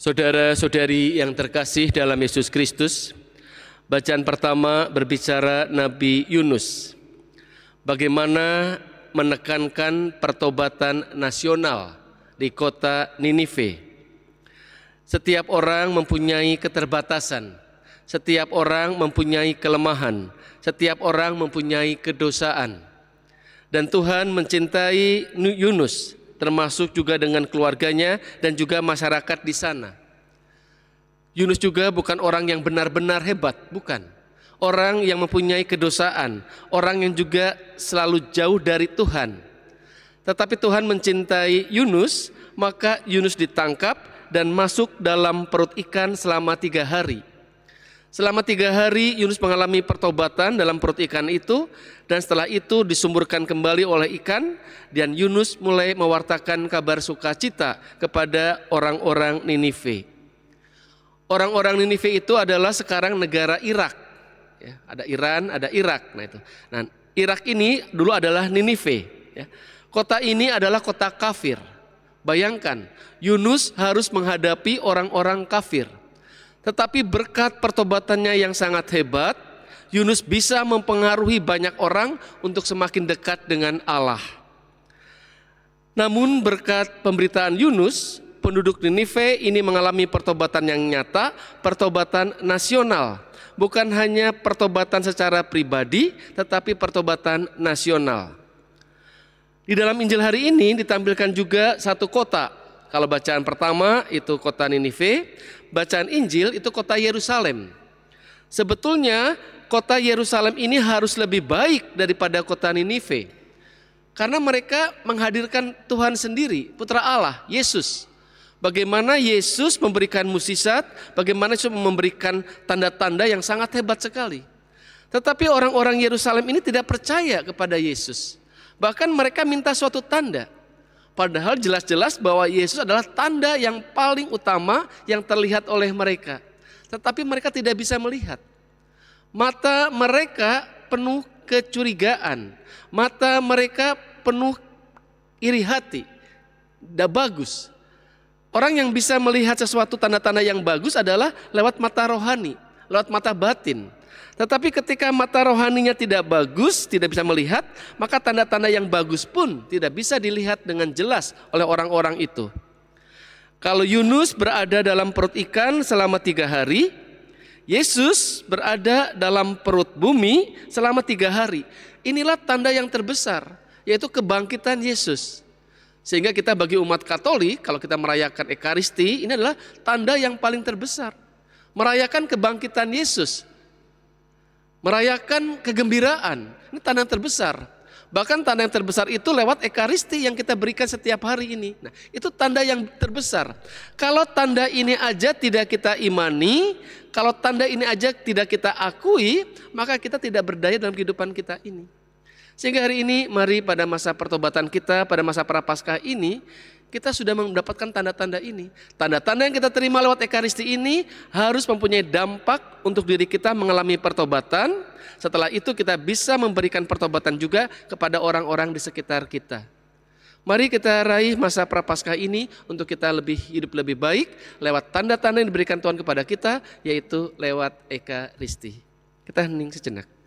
Saudara-saudari yang terkasih dalam Yesus Kristus, bacaan pertama berbicara Nabi Yunus. Bagaimana menekankan pertobatan nasional di kota Ninive. Setiap orang mempunyai keterbatasan, setiap orang mempunyai kelemahan, setiap orang mempunyai kedosaan. Dan Tuhan mencintai Yunus termasuk juga dengan keluarganya dan juga masyarakat di sana. Yunus juga bukan orang yang benar-benar hebat, bukan. Orang yang mempunyai kedosaan, orang yang juga selalu jauh dari Tuhan. Tetapi Tuhan mencintai Yunus, maka Yunus ditangkap dan masuk dalam perut ikan selama tiga hari. Selama tiga hari Yunus mengalami pertobatan dalam perut ikan itu dan setelah itu disumburkan kembali oleh ikan dan Yunus mulai mewartakan kabar sukacita kepada orang-orang Ninive. Orang-orang Ninive itu adalah sekarang negara Irak. Ya, ada Iran, ada Irak. Nah itu. Nah, Irak ini dulu adalah Ninive. Ya. Kota ini adalah kota kafir. Bayangkan, Yunus harus menghadapi orang-orang kafir tetapi berkat pertobatannya yang sangat hebat, Yunus bisa mempengaruhi banyak orang untuk semakin dekat dengan Allah. Namun berkat pemberitaan Yunus, penduduk Ninive ini mengalami pertobatan yang nyata, pertobatan nasional. Bukan hanya pertobatan secara pribadi, tetapi pertobatan nasional. Di dalam Injil hari ini ditampilkan juga satu kota kalau bacaan pertama itu kota Ninive, bacaan Injil itu kota Yerusalem. Sebetulnya kota Yerusalem ini harus lebih baik daripada kota Ninive. Karena mereka menghadirkan Tuhan sendiri, putra Allah, Yesus. Bagaimana Yesus memberikan musisat, bagaimana Yesus memberikan tanda-tanda yang sangat hebat sekali. Tetapi orang-orang Yerusalem ini tidak percaya kepada Yesus. Bahkan mereka minta suatu tanda. Padahal jelas-jelas bahwa Yesus adalah tanda yang paling utama yang terlihat oleh mereka. Tetapi mereka tidak bisa melihat. Mata mereka penuh kecurigaan. Mata mereka penuh iri hati. Tidak bagus. Orang yang bisa melihat sesuatu tanda-tanda yang bagus adalah lewat mata rohani, lewat mata batin. Tetapi ketika mata rohaninya tidak bagus, tidak bisa melihat, maka tanda-tanda yang bagus pun tidak bisa dilihat dengan jelas oleh orang-orang itu. Kalau Yunus berada dalam perut ikan selama tiga hari, Yesus berada dalam perut bumi selama tiga hari. Inilah tanda yang terbesar, yaitu kebangkitan Yesus. Sehingga kita bagi umat Katolik, kalau kita merayakan Ekaristi, ini adalah tanda yang paling terbesar. Merayakan kebangkitan Yesus, Merayakan kegembiraan, ini tanda yang terbesar. Bahkan tanda yang terbesar itu lewat ekaristi yang kita berikan setiap hari ini. Nah, itu tanda yang terbesar. Kalau tanda ini aja tidak kita imani, kalau tanda ini aja tidak kita akui, maka kita tidak berdaya dalam kehidupan kita ini. Sehingga hari ini mari pada masa pertobatan kita, pada masa prapaskah ini, kita sudah mendapatkan tanda-tanda ini. Tanda-tanda yang kita terima lewat Ekaristi ini harus mempunyai dampak untuk diri kita mengalami pertobatan. Setelah itu kita bisa memberikan pertobatan juga kepada orang-orang di sekitar kita. Mari kita raih masa Prapaskah ini untuk kita lebih hidup lebih baik lewat tanda-tanda yang diberikan Tuhan kepada kita yaitu lewat Ekaristi. Kita hening sejenak.